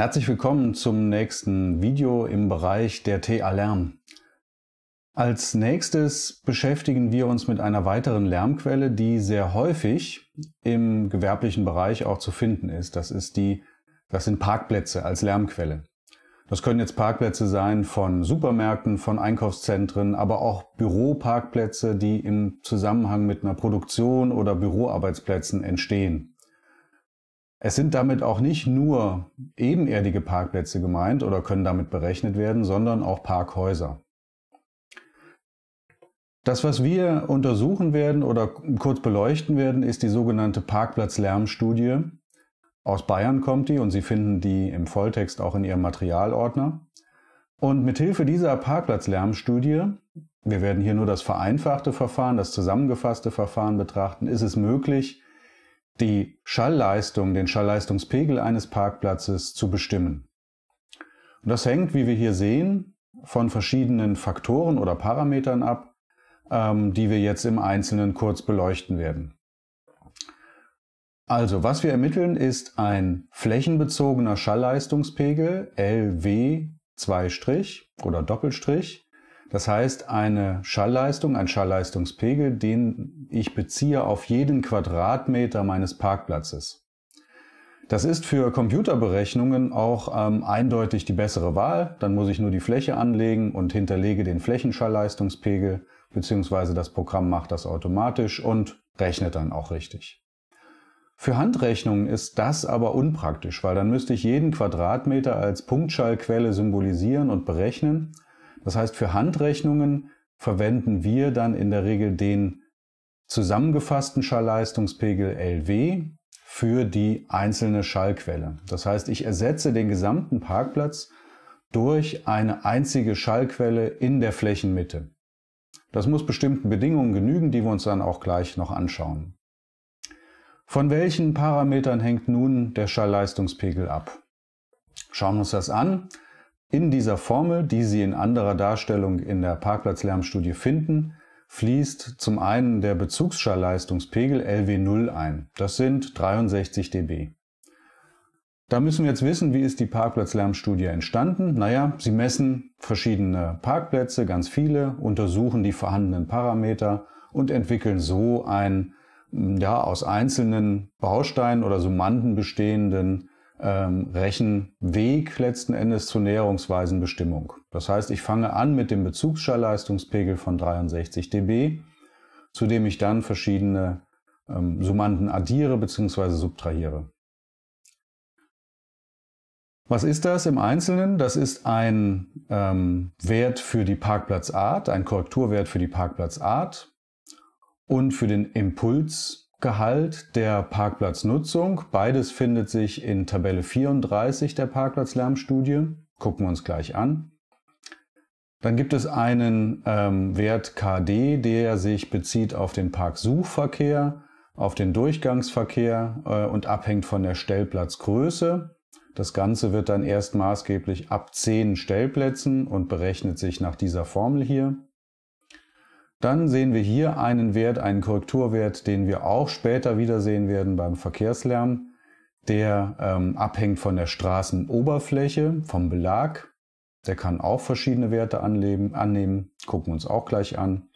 Herzlich willkommen zum nächsten Video im Bereich der TA Lärm. Als nächstes beschäftigen wir uns mit einer weiteren Lärmquelle, die sehr häufig im gewerblichen Bereich auch zu finden ist. Das, ist die, das sind Parkplätze als Lärmquelle. Das können jetzt Parkplätze sein von Supermärkten, von Einkaufszentren, aber auch Büroparkplätze, die im Zusammenhang mit einer Produktion oder Büroarbeitsplätzen entstehen. Es sind damit auch nicht nur ebenerdige Parkplätze gemeint oder können damit berechnet werden, sondern auch Parkhäuser. Das, was wir untersuchen werden oder kurz beleuchten werden, ist die sogenannte Parkplatzlärmstudie. Aus Bayern kommt die und Sie finden die im Volltext auch in Ihrem Materialordner. Und mithilfe dieser Parkplatzlärmstudie, wir werden hier nur das vereinfachte Verfahren, das zusammengefasste Verfahren betrachten, ist es möglich, die Schallleistung, den Schallleistungspegel eines Parkplatzes zu bestimmen. Und das hängt, wie wir hier sehen, von verschiedenen Faktoren oder Parametern ab, ähm, die wir jetzt im Einzelnen kurz beleuchten werden. Also, was wir ermitteln, ist ein flächenbezogener Schallleistungspegel, LW2' oder Doppelstrich, das heißt, eine Schallleistung, ein Schallleistungspegel, den ich beziehe auf jeden Quadratmeter meines Parkplatzes. Das ist für Computerberechnungen auch ähm, eindeutig die bessere Wahl. Dann muss ich nur die Fläche anlegen und hinterlege den Flächenschallleistungspegel, beziehungsweise das Programm macht das automatisch und rechnet dann auch richtig. Für Handrechnungen ist das aber unpraktisch, weil dann müsste ich jeden Quadratmeter als Punktschallquelle symbolisieren und berechnen das heißt, für Handrechnungen verwenden wir dann in der Regel den zusammengefassten Schallleistungspegel LW für die einzelne Schallquelle. Das heißt, ich ersetze den gesamten Parkplatz durch eine einzige Schallquelle in der Flächenmitte. Das muss bestimmten Bedingungen genügen, die wir uns dann auch gleich noch anschauen. Von welchen Parametern hängt nun der Schallleistungspegel ab? Schauen wir uns das an. In dieser Formel, die Sie in anderer Darstellung in der Parkplatzlärmstudie finden, fließt zum einen der Bezugsschallleistungspegel LW0 ein. Das sind 63 dB. Da müssen wir jetzt wissen, wie ist die Parkplatzlärmstudie entstanden? Naja, sie messen verschiedene Parkplätze, ganz viele, untersuchen die vorhandenen Parameter und entwickeln so einen ja, aus einzelnen Bausteinen oder Summanden bestehenden ähm, Rechenweg letzten Endes zur näherungsweisen Bestimmung. Das heißt, ich fange an mit dem Bezugsschallleistungspegel von 63 dB, zu dem ich dann verschiedene ähm, Summanden addiere bzw. subtrahiere. Was ist das im Einzelnen? Das ist ein ähm, Wert für die Parkplatzart, ein Korrekturwert für die Parkplatzart und für den Impuls Gehalt der Parkplatznutzung. Beides findet sich in Tabelle 34 der Parkplatzlärmstudie. Gucken wir uns gleich an. Dann gibt es einen ähm, Wert KD, der sich bezieht auf den Parksuchverkehr, auf den Durchgangsverkehr äh, und abhängt von der Stellplatzgröße. Das Ganze wird dann erst maßgeblich ab 10 Stellplätzen und berechnet sich nach dieser Formel hier. Dann sehen wir hier einen Wert, einen Korrekturwert, den wir auch später wiedersehen werden beim Verkehrslärm, der ähm, abhängt von der Straßenoberfläche, vom Belag. Der kann auch verschiedene Werte anleben, annehmen, gucken uns auch gleich an.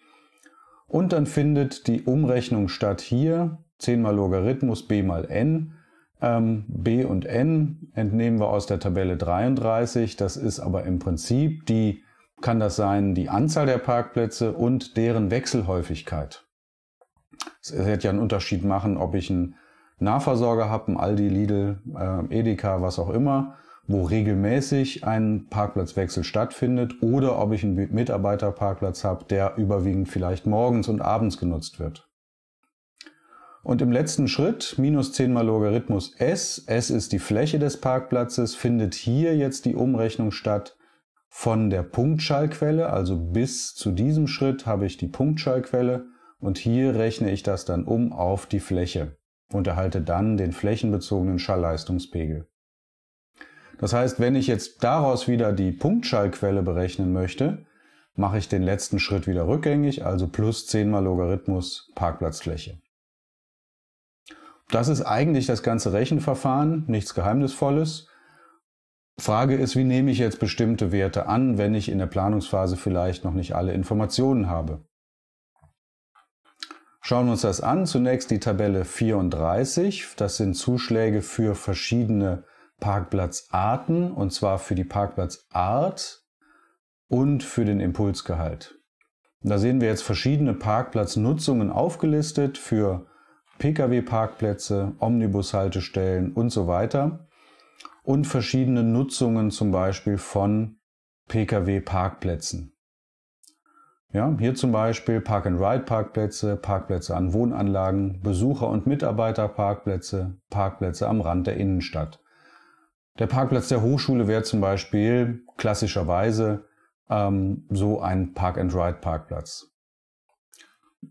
Und dann findet die Umrechnung statt hier, 10 mal Logarithmus b mal n. Ähm, b und n entnehmen wir aus der Tabelle 33, das ist aber im Prinzip die kann das sein die Anzahl der Parkplätze und deren Wechselhäufigkeit. Es wird ja einen Unterschied machen, ob ich einen Nahversorger habe, einen Aldi, Lidl, äh, Edeka, was auch immer, wo regelmäßig ein Parkplatzwechsel stattfindet oder ob ich einen Mitarbeiterparkplatz habe, der überwiegend vielleicht morgens und abends genutzt wird. Und im letzten Schritt, minus 10 mal Logarithmus s, s ist die Fläche des Parkplatzes, findet hier jetzt die Umrechnung statt von der Punktschallquelle, also bis zu diesem Schritt, habe ich die Punktschallquelle und hier rechne ich das dann um auf die Fläche und erhalte dann den flächenbezogenen Schallleistungspegel. Das heißt, wenn ich jetzt daraus wieder die Punktschallquelle berechnen möchte, mache ich den letzten Schritt wieder rückgängig, also plus 10 mal Logarithmus Parkplatzfläche. Das ist eigentlich das ganze Rechenverfahren, nichts Geheimnisvolles. Frage ist, wie nehme ich jetzt bestimmte Werte an, wenn ich in der Planungsphase vielleicht noch nicht alle Informationen habe? Schauen wir uns das an. Zunächst die Tabelle 34. Das sind Zuschläge für verschiedene Parkplatzarten und zwar für die Parkplatzart und für den Impulsgehalt. Da sehen wir jetzt verschiedene Parkplatznutzungen aufgelistet für Pkw-Parkplätze, Omnibushaltestellen und so weiter und verschiedene Nutzungen zum Beispiel von Pkw-Parkplätzen. Ja, hier zum Beispiel Park-and-Ride-Parkplätze, Parkplätze an Wohnanlagen, Besucher- und Mitarbeiterparkplätze, Parkplätze am Rand der Innenstadt. Der Parkplatz der Hochschule wäre zum Beispiel klassischerweise ähm, so ein Park-and-Ride-Parkplatz.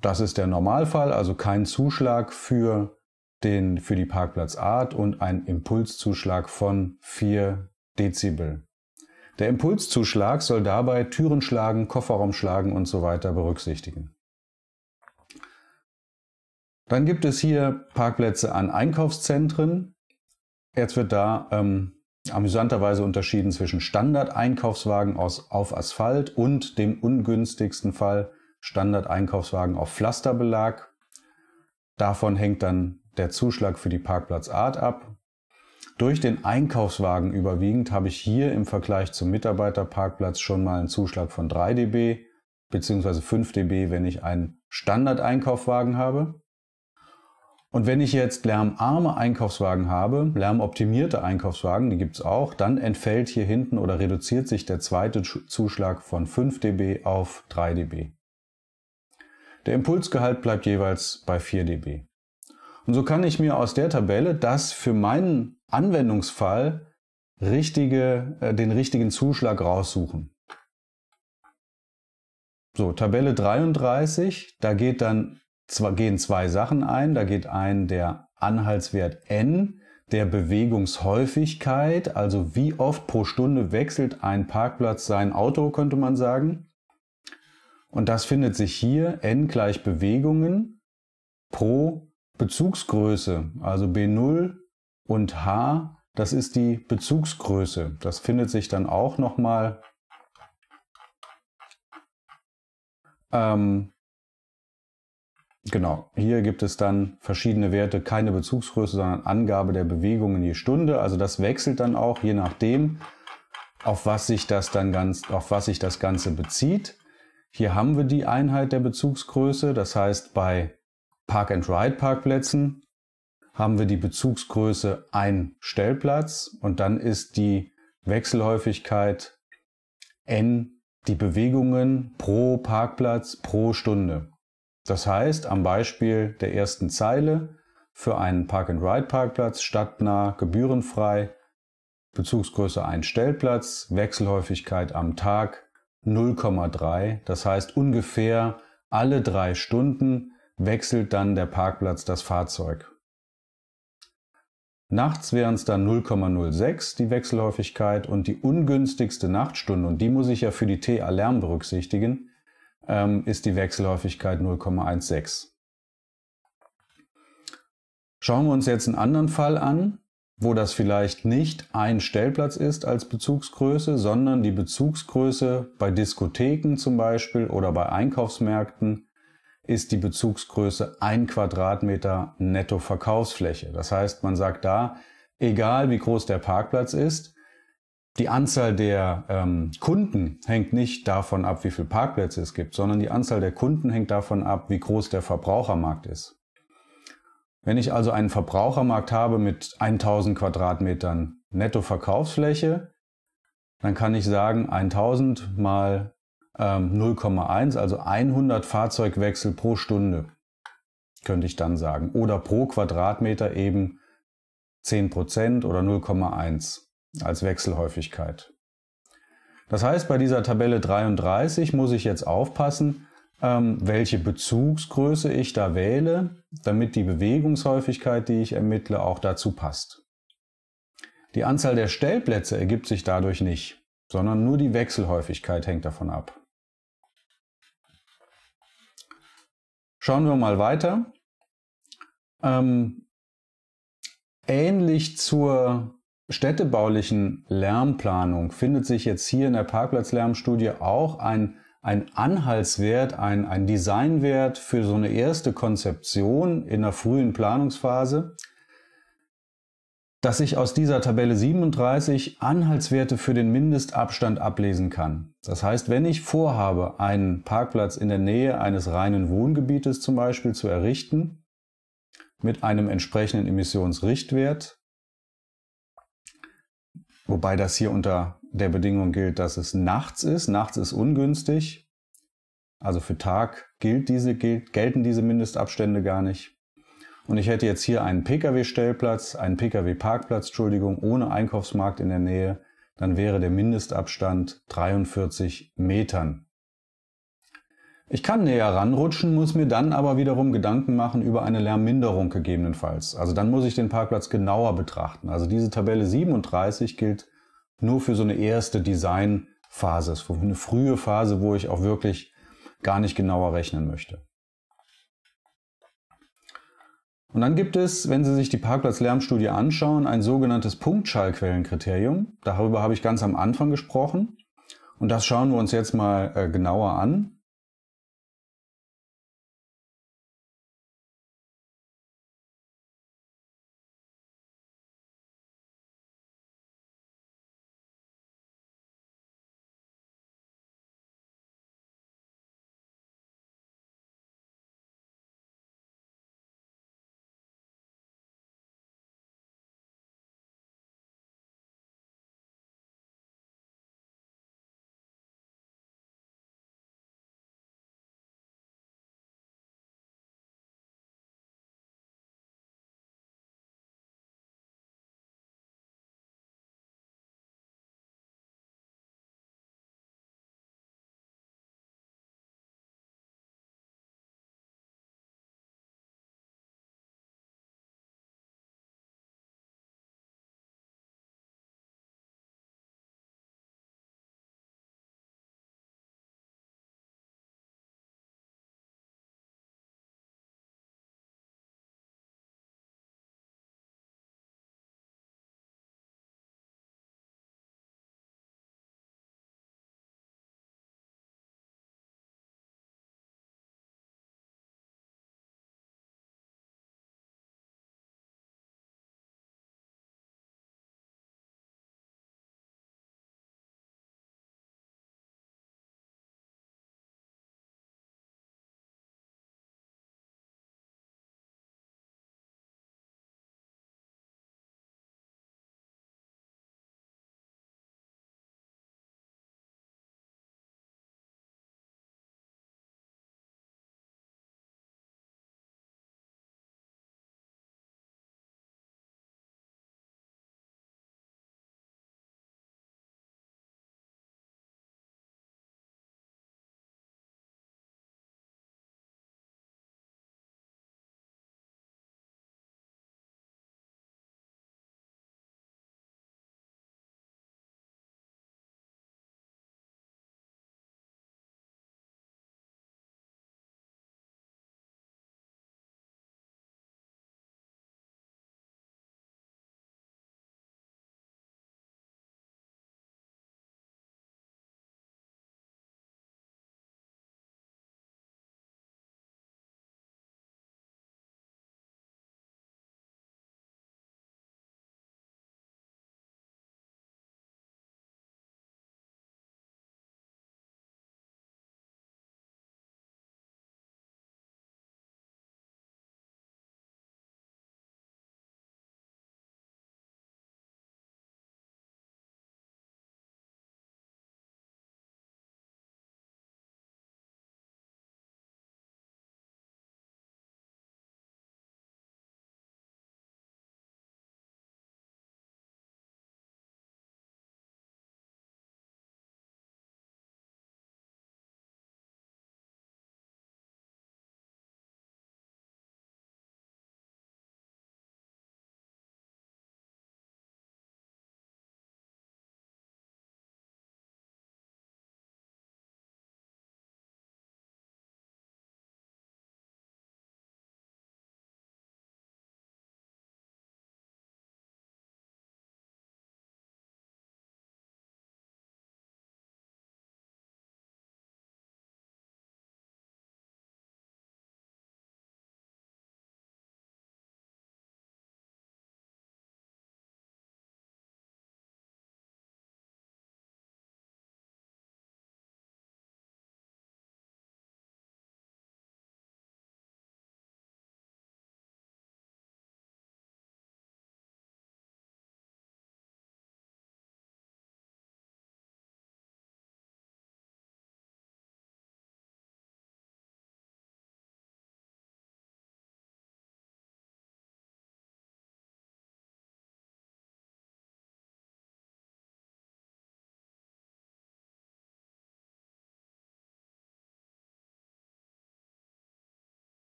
Das ist der Normalfall, also kein Zuschlag für den für die Parkplatzart und einen Impulszuschlag von 4 Dezibel. Der Impulszuschlag soll dabei Türen schlagen, Kofferraum schlagen und so weiter berücksichtigen. Dann gibt es hier Parkplätze an Einkaufszentren. Jetzt wird da ähm, amüsanterweise unterschieden zwischen Standard-Einkaufswagen auf Asphalt und dem ungünstigsten Fall Standard-Einkaufswagen auf Pflasterbelag. Davon hängt dann der Zuschlag für die Parkplatzart ab. Durch den Einkaufswagen überwiegend habe ich hier im Vergleich zum Mitarbeiterparkplatz schon mal einen Zuschlag von 3 dB bzw. 5 dB, wenn ich einen Standard-Einkaufswagen habe. Und wenn ich jetzt lärmarme Einkaufswagen habe, lärmoptimierte Einkaufswagen, die gibt es auch, dann entfällt hier hinten oder reduziert sich der zweite Zuschlag von 5 dB auf 3 dB. Der Impulsgehalt bleibt jeweils bei 4 dB. Und so kann ich mir aus der Tabelle das für meinen Anwendungsfall richtige, äh, den richtigen Zuschlag raussuchen. So, Tabelle 33, da geht dann, zwar gehen zwei Sachen ein. Da geht ein der Anhaltswert n, der Bewegungshäufigkeit, also wie oft pro Stunde wechselt ein Parkplatz sein Auto, könnte man sagen. Und das findet sich hier, n gleich Bewegungen pro Bezugsgröße, also B0 und H, das ist die Bezugsgröße. Das findet sich dann auch nochmal ähm, Genau, hier gibt es dann verschiedene Werte, keine Bezugsgröße, sondern Angabe der Bewegungen je Stunde. Also das wechselt dann auch, je nachdem, auf was sich das dann ganz, auf was sich das Ganze bezieht. Hier haben wir die Einheit der Bezugsgröße, das heißt bei Park-and-Ride-Parkplätzen haben wir die Bezugsgröße ein Stellplatz und dann ist die Wechselhäufigkeit n die Bewegungen pro Parkplatz pro Stunde. Das heißt, am Beispiel der ersten Zeile für einen Park-and-Ride-Parkplatz stadtnah, gebührenfrei, Bezugsgröße ein Stellplatz, Wechselhäufigkeit am Tag 0,3. Das heißt, ungefähr alle drei Stunden wechselt dann der Parkplatz das Fahrzeug. Nachts wären es dann 0,06 die Wechselhäufigkeit und die ungünstigste Nachtstunde, und die muss ich ja für die TA Lärm berücksichtigen, ähm, ist die Wechselhäufigkeit 0,16. Schauen wir uns jetzt einen anderen Fall an, wo das vielleicht nicht ein Stellplatz ist als Bezugsgröße, sondern die Bezugsgröße bei Diskotheken zum Beispiel oder bei Einkaufsmärkten ist die Bezugsgröße ein Quadratmeter Nettoverkaufsfläche. Das heißt, man sagt da, egal wie groß der Parkplatz ist, die Anzahl der ähm, Kunden hängt nicht davon ab, wie viel Parkplätze es gibt, sondern die Anzahl der Kunden hängt davon ab, wie groß der Verbrauchermarkt ist. Wenn ich also einen Verbrauchermarkt habe mit 1000 Quadratmetern Nettoverkaufsfläche, dann kann ich sagen, 1000 mal 0,1, ähm, also 100 Fahrzeugwechsel pro Stunde, könnte ich dann sagen. Oder pro Quadratmeter eben 10% oder 0,1 als Wechselhäufigkeit. Das heißt, bei dieser Tabelle 33 muss ich jetzt aufpassen, ähm, welche Bezugsgröße ich da wähle, damit die Bewegungshäufigkeit, die ich ermittle, auch dazu passt. Die Anzahl der Stellplätze ergibt sich dadurch nicht sondern nur die Wechselhäufigkeit hängt davon ab. Schauen wir mal weiter. Ähm, ähnlich zur städtebaulichen Lärmplanung findet sich jetzt hier in der Parkplatzlärmstudie auch ein, ein Anhaltswert, ein, ein Designwert für so eine erste Konzeption in der frühen Planungsphase dass ich aus dieser Tabelle 37 Anhaltswerte für den Mindestabstand ablesen kann. Das heißt, wenn ich vorhabe, einen Parkplatz in der Nähe eines reinen Wohngebietes zum Beispiel zu errichten, mit einem entsprechenden Emissionsrichtwert, wobei das hier unter der Bedingung gilt, dass es nachts ist, nachts ist ungünstig, also für Tag gilt diese, gelten diese Mindestabstände gar nicht und ich hätte jetzt hier einen Pkw-Stellplatz, einen Pkw-Parkplatz, Entschuldigung, ohne Einkaufsmarkt in der Nähe, dann wäre der Mindestabstand 43 Metern. Ich kann näher ranrutschen, muss mir dann aber wiederum Gedanken machen über eine Lärmminderung gegebenenfalls. Also dann muss ich den Parkplatz genauer betrachten. Also diese Tabelle 37 gilt nur für so eine erste Designphase, eine frühe Phase, wo ich auch wirklich gar nicht genauer rechnen möchte. Und dann gibt es, wenn Sie sich die Parkplatzlärmstudie anschauen, ein sogenanntes Punktschallquellenkriterium. Darüber habe ich ganz am Anfang gesprochen. Und das schauen wir uns jetzt mal äh, genauer an.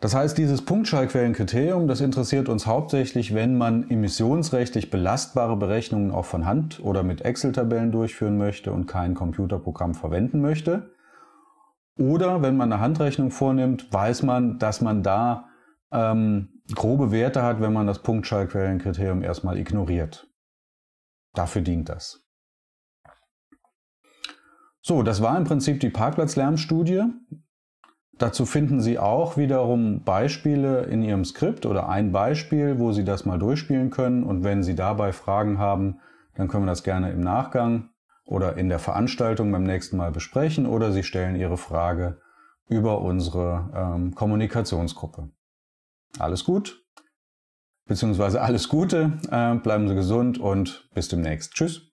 Das heißt, dieses Punktschallquellenkriterium, das interessiert uns hauptsächlich, wenn man emissionsrechtlich belastbare Berechnungen auch von Hand oder mit Excel-Tabellen durchführen möchte und kein Computerprogramm verwenden möchte. Oder wenn man eine Handrechnung vornimmt, weiß man, dass man da ähm, grobe Werte hat, wenn man das Punktschallquellenkriterium erstmal ignoriert. Dafür dient das. So, das war im Prinzip die Parkplatzlärmstudie. Dazu finden Sie auch wiederum Beispiele in Ihrem Skript oder ein Beispiel, wo Sie das mal durchspielen können. Und wenn Sie dabei Fragen haben, dann können wir das gerne im Nachgang oder in der Veranstaltung beim nächsten Mal besprechen oder Sie stellen Ihre Frage über unsere ähm, Kommunikationsgruppe. Alles gut, beziehungsweise alles Gute, äh, bleiben Sie gesund und bis demnächst. Tschüss.